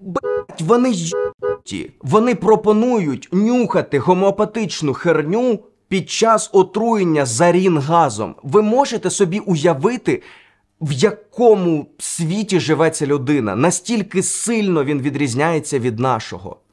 Блять, вони ті. Вони пропонують нюхати гомеопатичну херню під час отруєння зарін-газом. Ви можете собі уявити, в якому світі живе ця людина, настільки сильно він відрізняється від нашого.